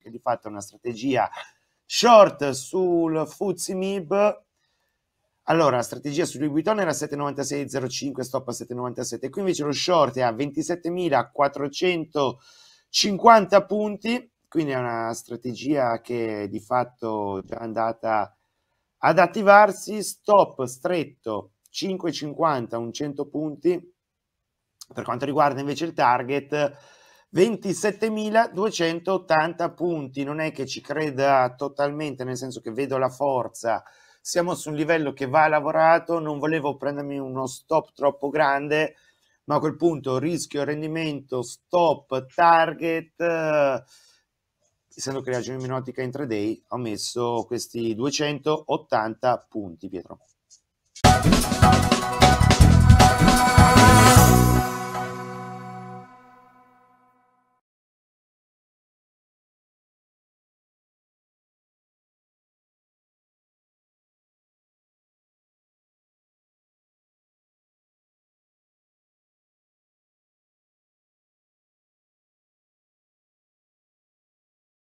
che di fatto è una strategia short sul Fuzzy MIB. Allora, la strategia su Louis Vuitton era 7,96,05, stop a 7,97. Qui invece lo short è a 27.450 punti, quindi è una strategia che è di fatto è andata ad attivarsi. Stop stretto 5,50, un 100 punti, per quanto riguarda invece il target, 27.280 punti, non è che ci creda totalmente, nel senso che vedo la forza, siamo su un livello che va lavorato, non volevo prendermi uno stop troppo grande, ma a quel punto rischio, rendimento, stop, target, eh, essendo che la in Nautica intraday ho messo questi 280 punti Pietro.